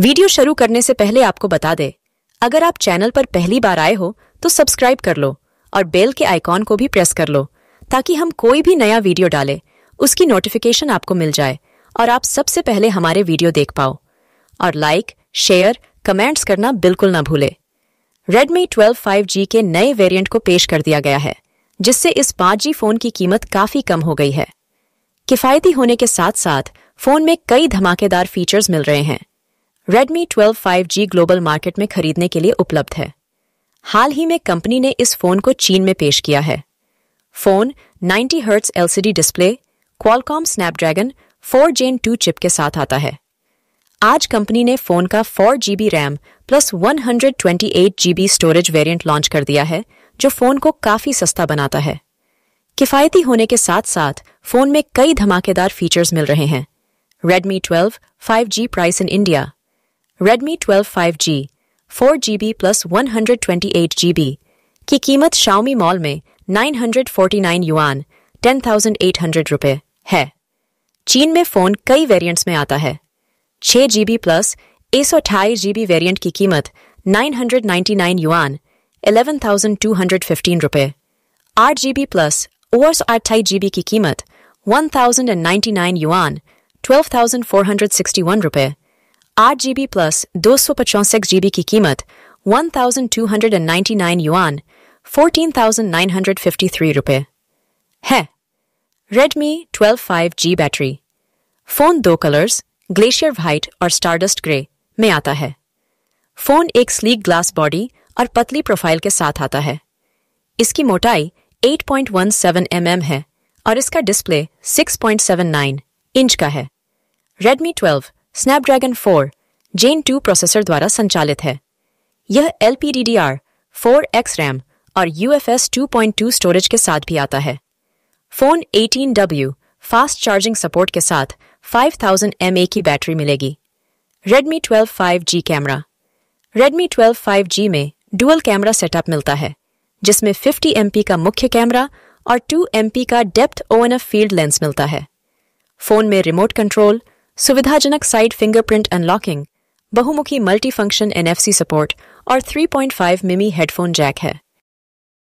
video शुरू करने से पहले आपको बता दे अगर आप चैनल पर पहली बार आए हो तो सब्सक्राइब कर लो और बेल के आइकॉन को भी प्रेस कर लो ताकि हम कोई भी नया वीडियो डालें उसकी नोटिफिकेशन आपको मिल जाए और आप सबसे पहले हमारे वीडियो देख पाओ और लाइक शेयर कमेंट्स करना बिल्कुल ना भूले Redmi 12 5G के नए वेरिएंट को पेश कर दिया गया है जिससे इस 5G फोन की कीमत काफी कम हो गई है किफायती होने के साथ साथ फोन में कई धमाकेदार फीचर्स मिल रहे हैं Redmi 12 5G ग्लोबल मार्केट में खरीदने के लिए उपलब्ध है हाल ही में कंपनी ने इस फोन को चीन में पेश किया है phone 90 hertz LCD display Qualcomm Snapdragon 4 Gen 2 chip के साथ आता है आज कंपनी ने फोन का 4GB RAM plus 128GB storage variant launch कर दिया है जो फोन को काफी सस्ता बनाता है किफायती होने के साथ साथ फोन में कई धमाकेदार फीचर्स मिल रहे हैं Redmi 12 5G price in India Redmi 12 5G 4GB plus 128GB की कीमत Xiaomi मॉल में 949 युआन 10,800 रुपए है चीन में फ़ोन कई वेरिएंट्स में आता है 6GB जी बी प्लस एक सौ अठाईस जी बी वेरियंट की कीमत 999 युआन 11,215 रुपए आठ जी बी प्लस और सौ अट्ठाईस जी की कीमत 1,099 युआन 12,461 रुपए आठ जी बी प्लस दो सौ पचौसठ जी बी की कीमत one thousand two hundred and ninety nine yuan fourteen thousand nine hundred fifty three रुपये है Redmi twelve five G battery phone दो कलर्स ग्लेशियर व्हाइट और स्टारडस्ट ग्रे में आता है फोन एक स्लीक ग्लास बॉडी और पतली प्रोफाइल के साथ आता है इसकी मोटाई eight point one seven M M है और इसका display six point seven nine inch का है Redmi twelve Snapdragon 4 Gen 2 processor द्वारा संचालित है यह L P D D R four X RAM और U F S two point two storage के साथ भी आता है phone eighteen W fast charging support के साथ फाइव एम ए की बैटरी मिलेगी रेडमी ट्वेल्व फाइव जी camera Redmi twelve five G में डुअल कैमरा सेटअप मिलता है जिसमें फिफ्टी एम पी का मुख्य कैमरा और टू एम पी का डेप्थ ओ फील्ड लेंस मिलता है फोन में रिमोट कंट्रोल सुविधाजनक साइड फिंगरप्रिंट अनलॉकिंग बहुमुखी मल्टीफंक्शन एनएफसी सपोर्ट और 3.5 मिमी हेडफोन जैक है